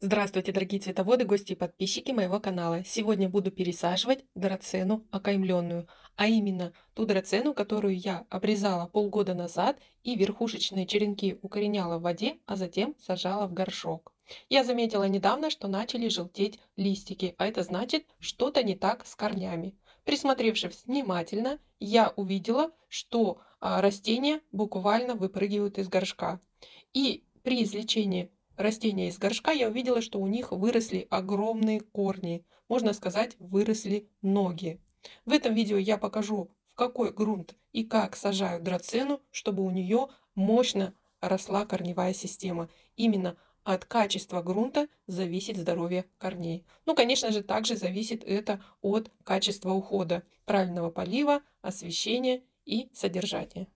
Здравствуйте, дорогие цветоводы, гости и подписчики моего канала. Сегодня буду пересаживать драцену окаймленную, а именно ту драцену, которую я обрезала полгода назад и верхушечные черенки укореняла в воде, а затем сажала в горшок. Я заметила недавно, что начали желтеть листики, а это значит, что-то не так с корнями. Присмотревшись внимательно, я увидела, что а, растения буквально выпрыгивают из горшка. И при извлечении растения из горшка, я увидела, что у них выросли огромные корни, можно сказать, выросли ноги. В этом видео я покажу, в какой грунт и как сажаю драцену, чтобы у нее мощно росла корневая система. Именно от качества грунта зависит здоровье корней. Ну, конечно же, также зависит это от качества ухода, правильного полива, освещения и содержания.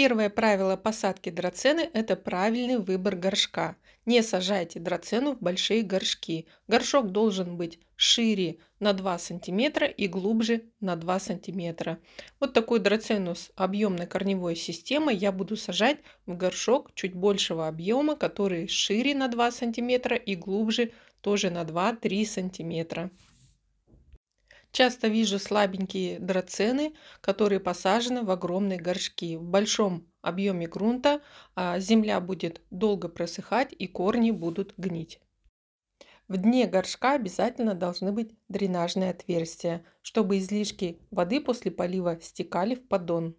Первое правило посадки драцены – это правильный выбор горшка. Не сажайте драцену в большие горшки. Горшок должен быть шире на 2 см и глубже на 2 см. Вот такую драцену с объемной корневой системой я буду сажать в горшок чуть большего объема, который шире на 2 см и глубже тоже на 2-3 см. Часто вижу слабенькие драцены, которые посажены в огромные горшки. В большом объеме грунта а, земля будет долго просыхать и корни будут гнить. В дне горшка обязательно должны быть дренажные отверстия, чтобы излишки воды после полива стекали в поддон.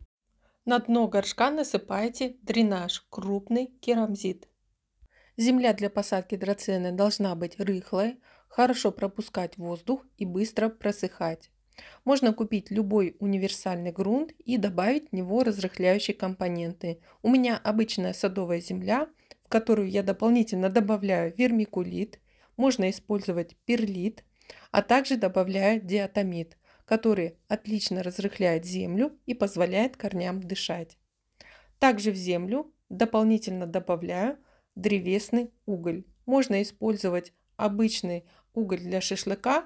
На дно горшка насыпайте дренаж, крупный керамзит. Земля для посадки драцены должна быть рыхлой, хорошо пропускать воздух и быстро просыхать. Можно купить любой универсальный грунт и добавить в него разрыхляющие компоненты. У меня обычная садовая земля, в которую я дополнительно добавляю вермикулит, можно использовать перлит, а также добавляю диатомит, который отлично разрыхляет землю и позволяет корням дышать. Также в землю дополнительно добавляю древесный уголь. Можно использовать обычный уголь для шашлыка,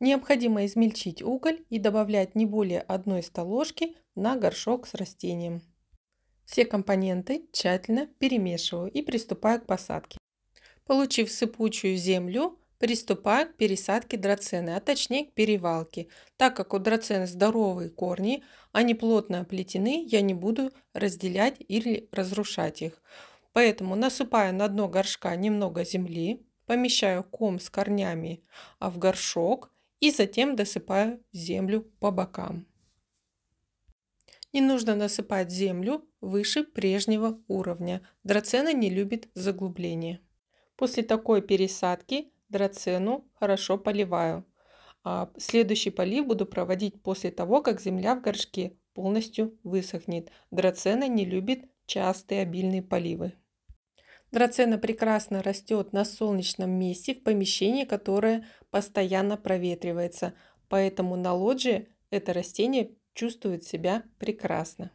необходимо измельчить уголь и добавлять не более 1 столовки на горшок с растением. Все компоненты тщательно перемешиваю и приступаю к посадке. Получив сыпучую землю, приступаю к пересадке драцены, а точнее к перевалке. Так как у драцены здоровые корни, они плотно оплетены, я не буду разделять или разрушать их. Поэтому насыпаю на дно горшка немного земли, помещаю ком с корнями а в горшок и затем досыпаю землю по бокам. Не нужно насыпать землю выше прежнего уровня. Драцена не любит заглубление. После такой пересадки драцену хорошо поливаю. А следующий полив буду проводить после того, как земля в горшке полностью высохнет. Драцена не любит частые обильные поливы. Драцена прекрасно растет на солнечном месте в помещении, которое постоянно проветривается, поэтому на лоджии это растение чувствует себя прекрасно.